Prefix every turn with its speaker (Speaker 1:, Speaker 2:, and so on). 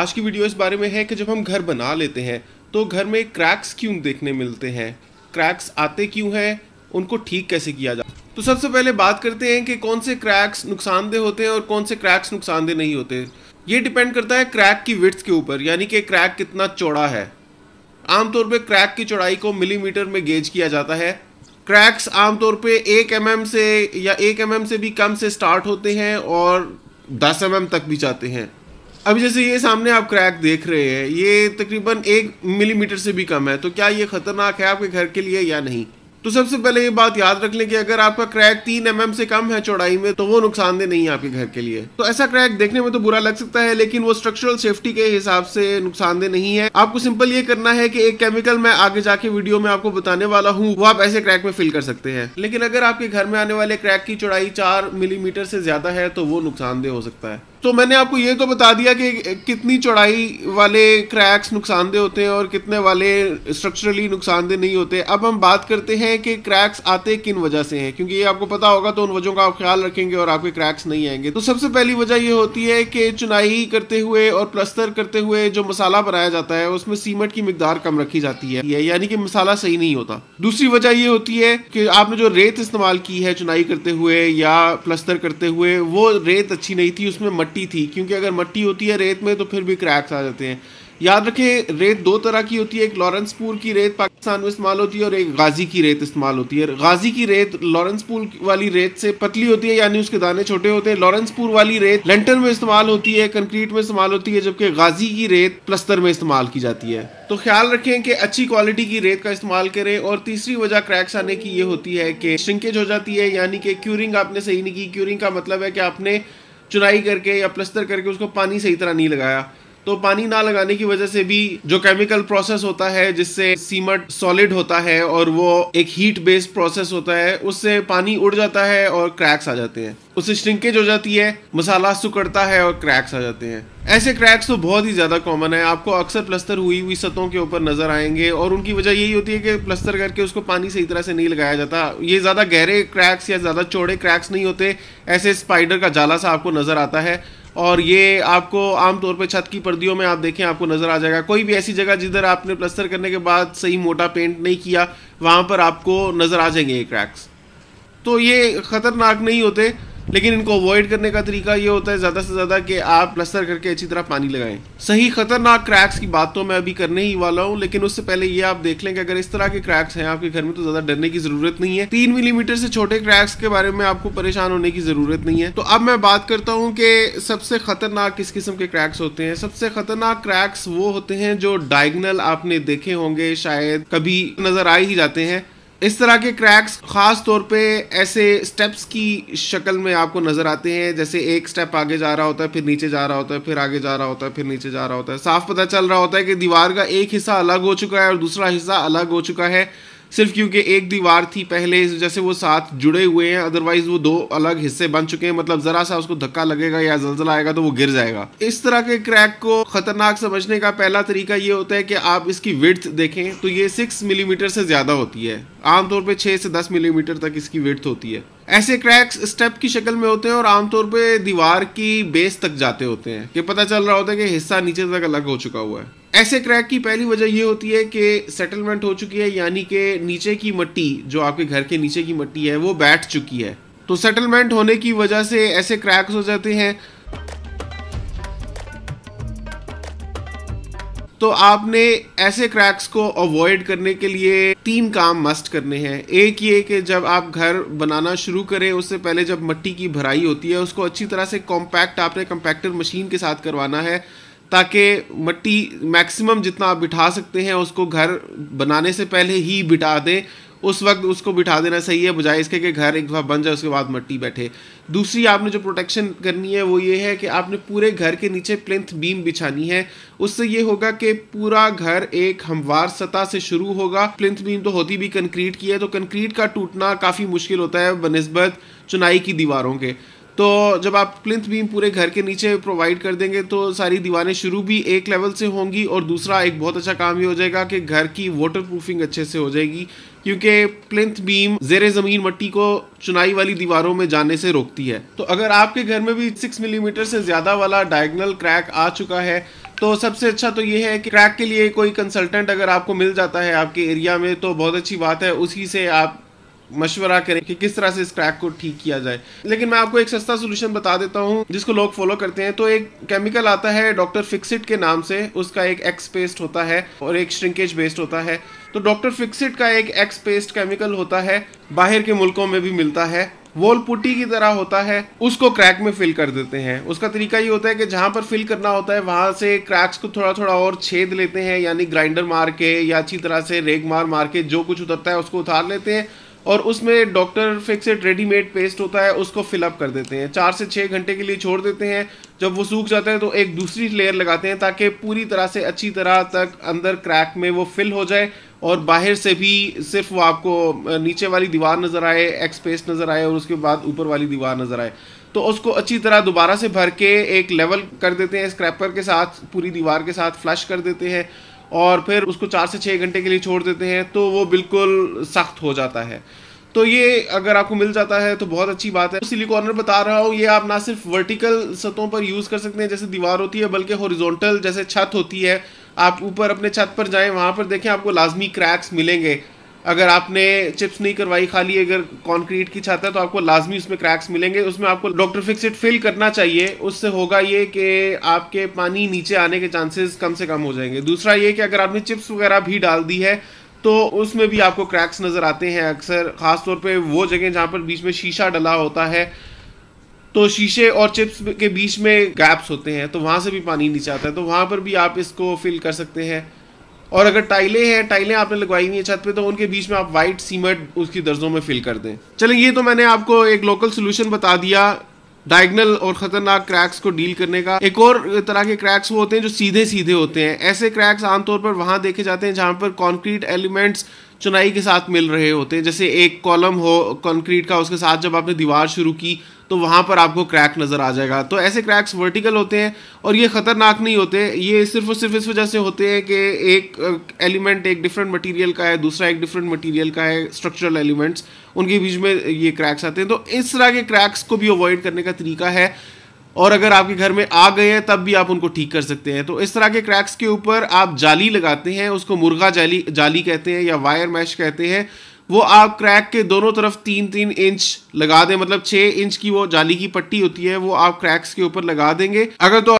Speaker 1: आज की वीडियो इस बारे में है कि जब हम घर बना लेते हैं तो घर में क्रैक्स क्यों देखने मिलते हैं क्रैक्स आते क्यों हैं उनको ठीक कैसे किया जाए तो सबसे पहले बात करते हैं कि कौन से क्रैक्स नुकसानदेह होते हैं और कौन से क्रैक्स नुकसानदेह नहीं होते ये डिपेंड करता है क्रैक की विथ्स के ऊपर यानी कि क्रैक कितना चौड़ा है आमतौर पर क्रैक की चौड़ाई को मिलीमीटर में गेज किया जाता है क्रैक्स आमतौर पर एक एम mm से या एक एम mm से भी कम से स्टार्ट होते हैं और दस एम mm तक भी जाते हैं अब जैसे ये सामने आप क्रैक देख रहे हैं ये तकरीबन एक मिलीमीटर से भी कम है तो क्या ये ख़तरनाक है आपके घर के लिए या नहीं तो सबसे पहले ये बात याद रख लें कि अगर आपका क्रैक तीन एम mm से कम है चौड़ाई में तो वो नुकसानदेह नहीं है आपके घर के लिए तो ऐसा क्रैक देखने में तो बुरा लग सकता है लेकिन वो स्ट्रक्चरल सेफ्टी के हिसाब से नुकसानदेह नहीं है आपको सिंपल ये करना है कि एक केमिकल मैं आगे जाके वीडियो में आपको बताने वाला हूँ वो आप ऐसे क्रैक में फिल कर सकते हैं लेकिन अगर आपके घर में आने वाले क्रैक की चौड़ाई चार मिलीमीटर से ज्यादा है तो वो नुकसानदेह हो सकता है तो मैंने आपको ये तो बता दिया कि कितनी चौड़ाई वाले क्रैक्स नुकसानदेह होते हैं और कितने वाले स्ट्रक्चरली नुकसानदेह नहीं होते अब हम बात करते हैं कि क्रैक्स आते किन वजह से हैं क्योंकि ये आपको पता होगा तो उन वजहों का आप ख्याल रखेंगे और आपके क्रैक्स नहीं आएंगे तो सबसे पहली वजह यह होती है कि चुनाई करते हुए और प्लस्तर करते हुए जो मसाला बनाया जाता है उसमें सीमेंट की मिकदार कम रखी जाती है यानी कि मसाला सही नहीं होता दूसरी वजह यह होती है कि आपने जो रेत इस्तेमाल की है चुनाई करते हुए या प्लस्तर करते हुए वो रेत अच्छी नहीं थी उसमें मट मट्टी थी क्योंकि अगर मट्टी होती है रेत में तो फिर भी क्रैक्स आ जाते हैं याद रखें रेत दो तरह की होती है एक लॉरेंसपुर की रेत पाकिस्तान में इस्तेमाल होती है और एक गाजी की रेत इस्तेमाल होती है गाजी की रेत लॉरेंसपुर वाली रेत से पतली होती है यानी उसके दाने छोटे होते हैं लॉरेंसपुर वाली रेत लेंटर में इस्तेमाल होती है कंक्रीट में इस्तेमाल होती है जबकि गाजी की रेत प्लस्तर में इस्तेमाल की जाती है तो ख्याल रखें कि अच्छी क्वालिटी की रेत का इस्तेमाल करें और तीसरी वजह क्रैक्स आने की ये होती है कि श्रिंकेज हो जाती है यानी कि क्यूरिंग आपने सही नहीं की क्यूरिंग का मतलब है कि आपने चुनाई करके या प्लस्तर करके उसको पानी सही तरह नहीं लगाया तो पानी ना लगाने की वजह से भी जो केमिकल प्रोसेस होता है जिससे सीमेंट सॉलिड होता है और वो एक हीट बेस्ड प्रोसेस होता है उससे पानी उड़ जाता है और क्रैक्स आ जाते हैं उसे श्रिंकेज हो जाती है मसाला सुकड़ता है और क्रैक्स आ जाते हैं ऐसे क्रैक्स तो बहुत ही ज़्यादा कॉमन है आपको अक्सर प्लस्तर हुई हुई सतहों के ऊपर नज़र आएंगे और उनकी वजह यही होती है कि प्लस्तर करके उसको पानी सही तरह से नहीं लगाया जाता ये ज़्यादा गहरे क्रैक्स या ज़्यादा चौड़े क्रैक्स नहीं होते ऐसे स्पाइडर का जाला सा आपको नज़र आता है और ये आपको आमतौर पर छत की पर्दियों में आप देखें आपको नज़र आ जाएगा कोई भी ऐसी जगह जिधर आपने प्लस्तर करने के बाद सही मोटा पेंट नहीं किया वहाँ पर आपको नज़र आ जाएंगे ये क्रैक्स तो ये ख़तरनाक नहीं होते लेकिन इनको अवॉइड करने का तरीका ये होता है ज़्यादा से ज़्यादा कि आप प्लस्तर करके अच्छी तरह पानी लगाएं सही खतरनाक क्रैक्स की बात तो मैं अभी करने ही वाला हूँ लेकिन उससे पहले ये आप देख लें कि अगर इस तरह के क्रैक्स हैं आपके घर में तो ज़्यादा डरने की ज़रूरत नहीं है तीन मिलीमीटर से छोटे क्रैक्स के बारे में आपको परेशान होने की ज़रूरत नहीं है तो अब मैं बात करता हूँ कि सबसे खतरनाक किस किस्म के क्रैक्स होते हैं सबसे खतरनाक क्रैक्स वो होते हैं जो डायगनल आपने देखे होंगे शायद कभी नज़र आ ही जाते हैं इस तरह के क्रैक्स खास तौर पे ऐसे स्टेप्स की शक्ल में आपको नज़र आते हैं जैसे एक स्टेप आगे जा रहा होता है फिर नीचे जा रहा होता है फिर आगे जा रहा होता है फिर नीचे जा रहा होता है साफ पता चल रहा होता है कि दीवार का एक हिस्सा अलग हो चुका है और दूसरा हिस्सा अलग हो चुका है सिर्फ क्योंकि एक दीवार थी पहले जैसे वो साथ जुड़े हुए हैं अदरवाइज वो दो अलग हिस्से बन चुके हैं मतलब ज़रा सा उसको धक्का लगेगा या जलजला आएगा तो वो गिर जाएगा इस तरह के क्रैक को खतरनाक समझने का पहला तरीका ये होता है कि आप इसकी विर्थ देखें तो ये सिक्स मिलीमीटर से ज़्यादा होती है आमतौर पर छः से दस मिलीमीटर तक इसकी विर्थ होती है ऐसे क्रैक्स स्टेप की शक्ल में होते हैं और आमतौर पे दीवार की बेस तक जाते होते हैं कि पता चल रहा होता है कि हिस्सा नीचे तक अलग हो चुका हुआ है ऐसे क्रैक की पहली वजह ये होती है कि सेटलमेंट हो चुकी है यानी कि नीचे की मट्टी जो आपके घर के नीचे की मट्टी है वो बैठ चुकी है तो सेटलमेंट होने की वजह से ऐसे क्रैक्स हो जाते हैं तो आपने ऐसे क्रैक्स को अवॉइड करने के लिए तीन काम मस्ट करने हैं एक ये कि जब आप घर बनाना शुरू करें उससे पहले जब मट्टी की भराई होती है उसको अच्छी तरह से कॉम्पैक्ट आपने कंपैक्टर मशीन के साथ करवाना है ताकि मट्टी मैक्सिमम जितना आप बिठा सकते हैं उसको घर बनाने से पहले ही बिठा दें उस वक्त उसको बिठा देना सही है बजाय इसके कि घर एक बार बन जाए उसके बाद मट्टी बैठे दूसरी आपने जो प्रोटेक्शन करनी है वो ये है कि आपने पूरे घर के नीचे प्लिंथ बीम बिछानी है उससे ये होगा कि पूरा घर एक हमवार सतह से शुरू होगा प्लिंथ बीम तो होती भी कंक्रीट की है तो कंक्रीट का टूटना काफ़ी मुश्किल होता है बनस्बत चुनाई की दीवारों के तो जब आप प्लिंथ बीम पूरे घर के नीचे प्रोवाइड कर देंगे तो सारी दीवारें शुरू भी एक लेवल से होंगी और दूसरा एक बहुत अच्छा काम ये हो जाएगा कि घर की वाटर प्रूफिंग अच्छे से हो जाएगी क्योंकि प्लिंथ बीम जेर ज़मीन मट्टी को चुनाई वाली दीवारों में जाने से रोकती है तो अगर आपके घर में भी सिक्स मिलीमीटर से ज़्यादा वाला डायगनल क्रैक आ चुका है तो सबसे अच्छा तो ये है कि क्रैक के लिए कोई कंसल्टेंट अगर आपको मिल जाता है आपके एरिया में तो बहुत अच्छी बात है उसी से आप मशवरा करें कि किस तरह से इस क्रैक को ठीक किया जाए लेकिन मैं आपको एक सस्ता सोल्यूशन बता देता हूँ जिसको लोग फॉलो करते हैं तो एक केमिकल आता है डॉक्टर फिक्सिट के नाम से उसका एक एक्स पेस्ट होता है और एक श्रिंकेज बेस्ड होता है तो डॉक्टर फिक्सिट का एक एक्स पेस्ट केमिकल होता है बाहर के मुल्कों में भी मिलता है वॉल पुट्टी की तरह होता है उसको क्रैक में फिल कर देते हैं उसका तरीका ये होता है कि जहाँ पर फिल करना होता है वहाँ से क्रैक्स को थोड़ा थोड़ा और छेद लेते हैं यानी ग्राइंडर मार के या अच्छी तरह से रेग मार मार के जो कुछ उतरता है उसको उतार लेते हैं और उसमें डॉक्टर फिक्सड रेडीमेड पेस्ट होता है उसको फिलअप कर देते हैं चार से छः घंटे के लिए छोड़ देते हैं जब वो सूख जाता है तो एक दूसरी लेयर लगाते हैं ताकि पूरी तरह से अच्छी तरह तक अंदर क्रैक में वो फिल हो जाए और बाहर से भी सिर्फ वो आपको नीचे वाली दीवार नज़र आए एक्स पेस्ट नज़र आए और उसके बाद ऊपर वाली दीवार नज़र आए तो उसको अच्छी तरह दोबारा से भर के एक लेवल कर देते हैं स्क्रैपर के साथ पूरी दीवार के साथ फ्लश कर देते हैं और फिर उसको चार से छः घंटे के लिए छोड़ देते हैं तो वो बिल्कुल सख्त हो जाता है तो ये अगर आपको मिल जाता है तो बहुत अच्छी बात है तो सिली कॉर्नर बता रहा हूँ ये आप ना सिर्फ वर्टिकल सतहों पर यूज़ कर सकते हैं जैसे दीवार होती है बल्कि हॉरिजॉन्टल जैसे छत होती है आप ऊपर अपने छत पर जाएं वहाँ पर देखें आपको लाजमी क्रैक्स मिलेंगे अगर आपने चिप्स नहीं करवाई खाली अगर कंक्रीट की छाता है तो आपको लाजमी उसमें क्रैक्स मिलेंगे उसमें आपको डॉक्टर फिक्स इट फिल करना चाहिए उससे होगा ये कि आपके पानी नीचे आने के चांसेस कम से कम हो जाएंगे दूसरा ये कि अगर आपने चिप्स वगैरह भी डाल दी है तो उसमें भी आपको क्रैक्स नज़र आते हैं अक्सर ख़ासतौर पर वो जगह जहाँ पर बीच में शीशा डला होता है तो शीशे और चिप्स के बीच में गैप्स होते हैं तो वहाँ से भी पानी नीचे आता है तो वहाँ पर भी आप इसको फिल कर सकते हैं और अगर टाइलें हैं टाइलें आपने लगवाई हुई है छत पे तो उनके बीच में आप वाइट सीमेंट उसकी दर्जों में फिल कर दें चलें ये तो मैंने आपको एक लोकल सोल्यूशन बता दिया डायगनल और ख़तरनाक क्रैक्स को डील करने का एक और तरह के क्रैक्स वो होते हैं जो सीधे सीधे होते हैं ऐसे क्रैक्स आमतौर पर वहां देखे जाते हैं जहां पर कॉन्क्रीट एलिमेंट्स चुनाई के साथ मिल रहे होते हैं जैसे एक कॉलम हो कंक्रीट का उसके साथ जब आपने दीवार शुरू की तो वहाँ पर आपको क्रैक नज़र आ जाएगा तो ऐसे क्रैक्स वर्टिकल होते हैं और ये ख़तरनाक नहीं होते ये सिर्फ और सिर्फ इस वजह से होते हैं कि एक एलिमेंट एक डिफरेंट मटेरियल का है दूसरा एक डिफरेंट मटेरियल का है स्ट्रक्चरल एलिमेंट्स उनके बीच में ये क्रैक्स आते हैं तो इस तरह के क्रैक्स को भी अवॉइड करने का तरीका है और अगर आपके घर में आ गए हैं तब भी आप उनको ठीक कर सकते हैं तो इस तरह के क्रैक्स के ऊपर आप जाली लगाते हैं उसको मुर्गा जाली जाली कहते हैं या वायर मैश कहते हैं वो आप क्रैक के दोनों तरफ तीन तीन इंच लगा दें मतलब छः इंच की वो जाली की पट्टी होती है वो आप क्रैक्स के ऊपर लगा देंगे अगर तो